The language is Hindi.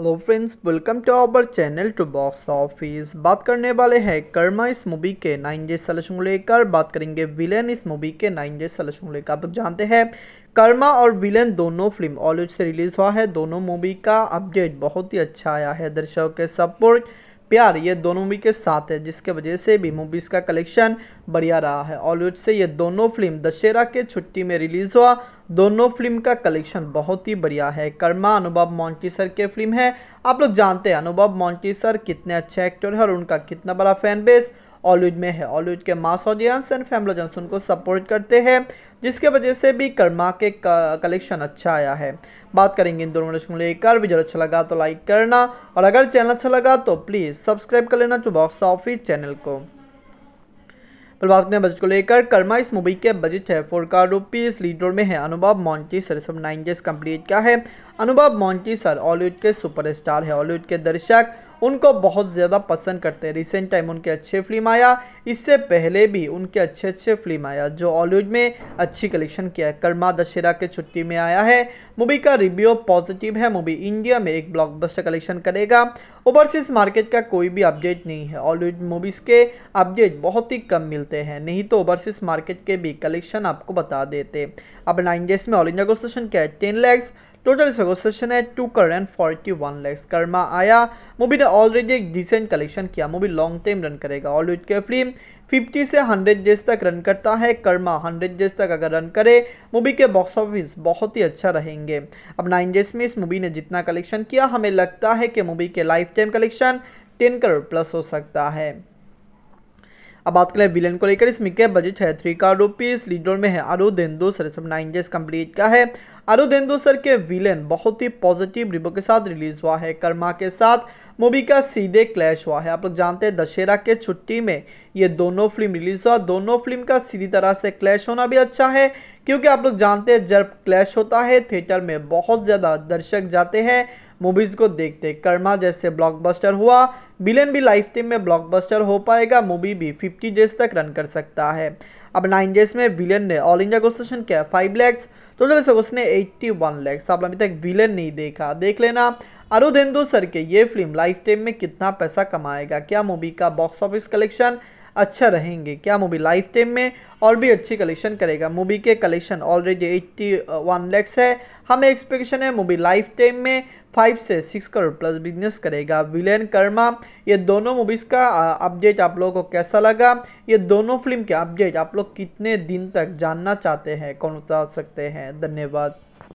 hello friends welcome to our channel to box office बात करने वाले हैं कर्मा इस मूवी के नाइन जे सलेक्शन को लेकर बात करेंगे विलेन इस मूवी के नाइन जे सलेक्शन को लेकर आप जानते हैं कर्मा और विलेन दोनों फिल्म ऑलिवुड से रिलीज हुआ है दोनों मूवी का अपडेट बहुत ही अच्छा आया है दर्शकों के सपोर्ट प्यार ये दोनों मूवी के साथ है जिसके वजह से भी मूवीज़ का कलेक्शन बढ़िया रहा है हॉलीवुड से ये दोनों फिल्म दशहरा के छुट्टी में रिलीज़ हुआ दोनों फिल्म का कलेक्शन बहुत ही बढ़िया है कर्मा अनुभव मॉन्टी सर के फिल्म है आप लोग जानते हैं अनुभव मॉन्टी सर कितने अच्छे एक्टर हैं और उनका कितना बड़ा फैन बेस ऑलिड में है ऑलिड के मास मासोडियंस एंड फैमिलो फैम्लोजेंस उनको सपोर्ट करते हैं जिसके वजह से भी कर्मा के कलेक्शन अच्छा आया है बात करेंगे इन दोनों को लेकर वीडियो अच्छा लगा तो लाइक करना और अगर चैनल अच्छा लगा तो प्लीज़ सब्सक्राइब कर लेना टू बॉक्स ऑफिस चैनल को पर बात करें बजट को लेकर कर्मा इस मूवी के बजट है four crore rupees lead role में है अनुभव मॉन्टी सर सब नाइन डेज कंप्लीट का है अनुभव मॉन्टी सर ऑलीवुड के सुपरस्टार है ऑलीवुड के दर्शक उनको बहुत ज़्यादा पसंद करते हैं रिसेंट टाइम उनके अच्छे फिल्म आया इससे पहले भी उनके अच्छे अच्छे फिल्म आया जो हॉलीवुड में अच्छी कलेक्शन किया है कर्मा दशहरा के छुट्टी में आया है मूवी का रिव्यू पॉजिटिव है मूवी इंडिया में एक ब्लॉकबस्टर कलेक्शन करेगा ओवरसीज मार्केट का कोई भी अपडेट नहीं है हॉलीवुड मूवीज़ के अपडेट बहुत ही कम मिलते हैं नहीं तो ओवरसीज मार्केट के भी कलेक्शन आपको बता देते अब नाइन डेज में ऑल इंडिया को सेशन क्या है टेन लैक्स टोटल Total सेशन है two crore and one lakhs Karma आया मूवी ने ऑलरेडी एक डिसेंट कलेक्शन किया मूवी लॉन्ग टाइम रन करेगा ऑल के फिल्म 50 से 100 डेज तक रन करता है कर्मा 100 डेज तक अगर रन करे मूवी के बॉक्स ऑफिस बहुत ही अच्छा रहेंगे अब नाइन डेज में इस मूवी ने जितना कलेक्शन किया हमें लगता है कि मूवी के lifetime collection ten crore plus हो सकता है अब बात करें विलन को लेकर इसमें क्या बजट है थ्री करोड़ रुपीज़ लीडर में है आरू दिन अरुदेंदो सरसम नाइन डेज कंप्लीट का है अरुदेंदु सर के विलेन बहुत ही पॉजिटिव रिव्यू के साथ रिलीज हुआ है कर्मा के साथ मूवी का सीधे क्लैश हुआ है आप लोग जानते हैं दशहरा के छुट्टी में ये दोनों फिल्म रिलीज हुआ दोनों फिल्म का सीधी तरह से क्लैश होना भी अच्छा है क्योंकि आप लोग जानते हैं जब क्लैश होता है थिएटर में बहुत ज़्यादा दर्शक जाते हैं मूवीज़ को देखते कर्मा जैसे ब्लॉकबस्टर हुआ विलेन भी लाइफ टाइम में ब्लॉकबस्टर हो पाएगा मूवी भी 50 डेज तक रन कर सकता है अब नाइन डेज में बिलियन ने ऑल इंडिया को क्या है फाइव लैक्स तो इस एट्टी वन लैक्स आपने अभी तक बिलियन नहीं देखा देख लेना अरुधेंदु सर के ये फिल्म लाइफ टाइम में कितना पैसा कमाएगा क्या मूवी का बॉक्स ऑफिस कलेक्शन अच्छा रहेंगे क्या मूवी लाइफ टाइम में और भी अच्छी कलेक्शन करेगा मूवी के collection already eighty one lakhs है हमें एक्सपेक्टेशन है मूवी लाइफ टाइम में फाइव से सिक्स करोड़ प्लस बिजनेस करेगा विलेन कर्मा ये दोनों मूवीज़ का अपडेट आप लोगों को कैसा लगा ये दोनों फिल्म के अपडेट आप लोग कितने दिन तक जानना चाहते हैं कौन बता सकते हैं धन्यवाद